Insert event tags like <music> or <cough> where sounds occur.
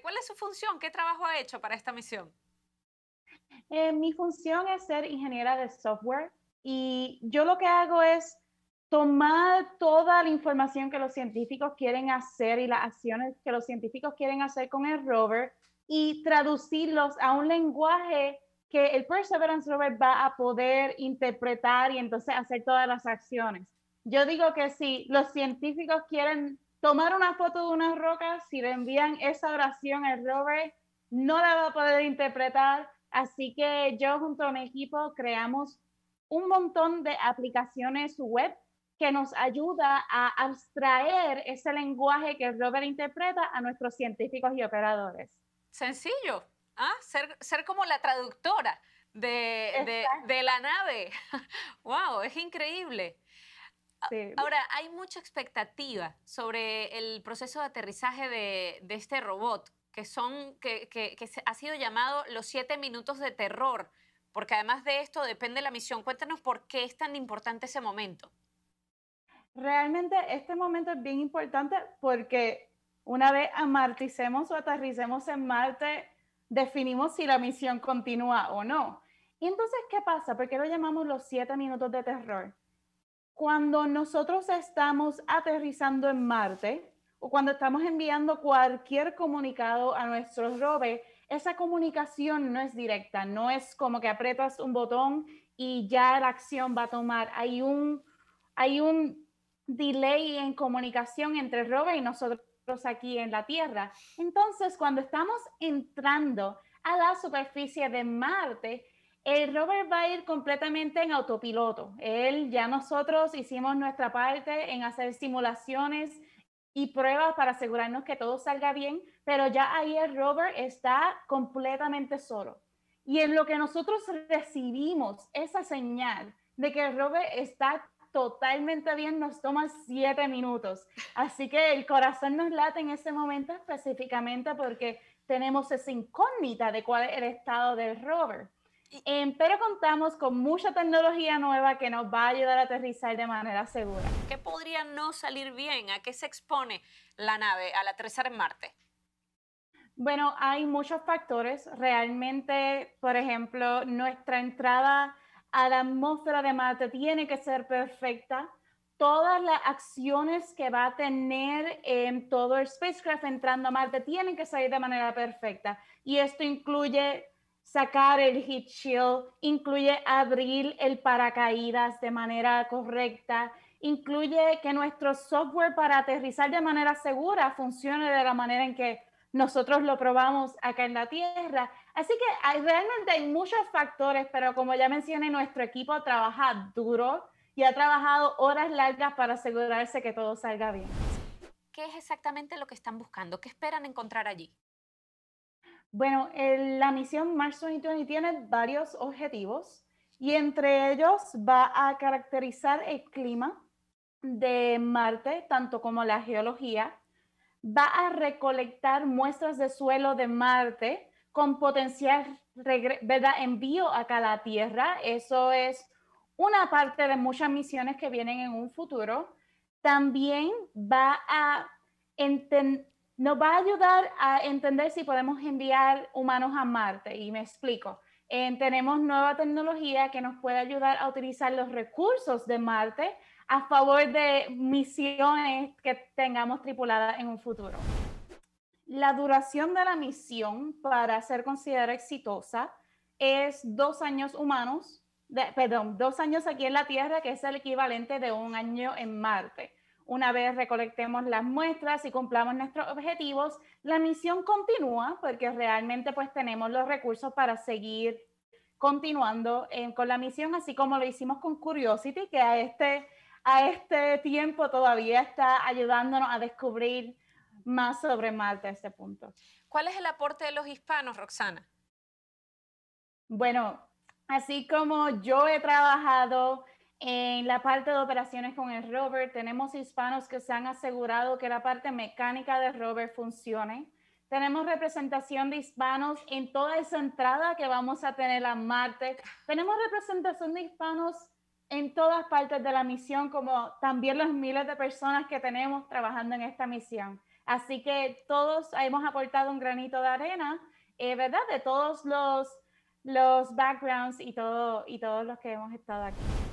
¿cuál es su función? ¿Qué trabajo ha hecho para esta misión? Eh, mi función es ser ingeniera de software y yo lo que hago es tomar toda la información que los científicos quieren hacer y las acciones que los científicos quieren hacer con el rover y traducirlos a un lenguaje que el Perseverance rover va a poder interpretar y entonces hacer todas las acciones. Yo digo que si los científicos quieren tomar una foto de unas rocas, si le envían esa oración al Robert, no la va a poder interpretar. Así que yo junto a mi equipo creamos un montón de aplicaciones web que nos ayuda a abstraer ese lenguaje que Robert interpreta a nuestros científicos y operadores. Sencillo, ¿ah? ser, ser como la traductora de, de la nave. <laughs> ¡Wow! Es increíble. Ahora, hay mucha expectativa sobre el proceso de aterrizaje de, este robot, que, son, que, ha sido llamado los siete minutos de terror, porque además de esto depende la misión. Cuéntanos por qué es tan importante ese momento. Realmente este momento es bien importante porque una vez amarticemos o aterricemos en Marte, definimos si la misión continúa o no. Y entonces, ¿qué pasa? ¿Por qué lo llamamos los siete minutos de terror? cuando nosotros estamos aterrizando en Marte o cuando estamos enviando cualquier comunicado a nuestros rovers, esa comunicación no es directa, no es como que aprietas un botón y ya la acción va a tomar. Hay un, hay un delay en comunicación entre rover y nosotros aquí en la Tierra. Entonces, cuando estamos entrando a la superficie de Marte, el rover va a ir completamente en autopiloto. Él ya nosotros hicimos nuestra parte en hacer simulaciones y pruebas para asegurarnos que todo salga bien, pero ya ahí el rover está completamente solo. Y en lo que nosotros recibimos esa señal de que el rover está totalmente bien, nos toma siete minutos. Así que el corazón nos late en ese momento específicamente porque tenemos esa incógnita de cuál es el estado del rover. Em, pero contamos con mucha tecnología nueva que nos va a ayudar a aterrizar de manera segura. ¿Qué podría no salir bien? ¿A qué se expone la nave al aterrizar en Marte? Bueno, hay muchos factores. Realmente, por ejemplo, nuestra entrada a la atmósfera de Marte tiene que ser perfecta. Todas las acciones que va a tener em, todo el spacecraft entrando a Marte tienen que salir de manera perfecta. Y esto incluye sacar el heat shield, incluye abrir el paracaídas de manera correcta, incluye que nuestro software para aterrizar de manera segura funcione de la manera en que nosotros lo probamos acá en la Tierra. Así que hay, realmente hay muchos factores, pero como ya mencioné, nuestro equipo trabaja duro y ha trabajado horas largas para asegurarse que todo salga bien. ¿Qué es exactamente lo que están buscando? ¿Qué esperan encontrar allí? Bueno, la misión Mars 2020 tiene varios objetivos y entre ellos va a caracterizar el clima de Marte, tanto como la geología. Va a recolectar muestras de suelo de Marte con potencial envío acá a la Tierra. Eso es una parte de muchas misiones que vienen en un futuro. También va a entender nos va a ayudar a entender si podemos enviar humanos a Marte. Y me explico. Eh, tenemos nueva tecnología que nos puede ayudar a utilizar los recursos de Marte a favor de misiones que tengamos tripuladas en un futuro. La duración de la misión para ser considerada exitosa es dos años humanos, perdón, dos años aquí en la Tierra, que es el equivalente de un año en Marte. Una vez recolectemos las muestras y cumplamos nuestros objetivos, la misión continúa porque realmente pues tenemos los recursos para seguir continuando eh, con la misión, así como lo hicimos con Curiosity, que a este, a este tiempo todavía está ayudándonos a descubrir más sobre Marte a este punto. ¿Cuál es el aporte de los hispanos, Roxana? Bueno, así como yo he trabajado en la parte de operaciones con el rover, tenemos hispanos que se han asegurado que la parte mecánica del rover funcione. Tenemos representación de hispanos en toda esa entrada que vamos a tener a Marte. Tenemos representación de hispanos en todas partes de la misión, como también los miles de personas que tenemos trabajando en esta misión. Así que todos hemos aportado un granito de arena, eh, ¿verdad? De todos los, los backgrounds y, todo, y todos los que hemos estado aquí.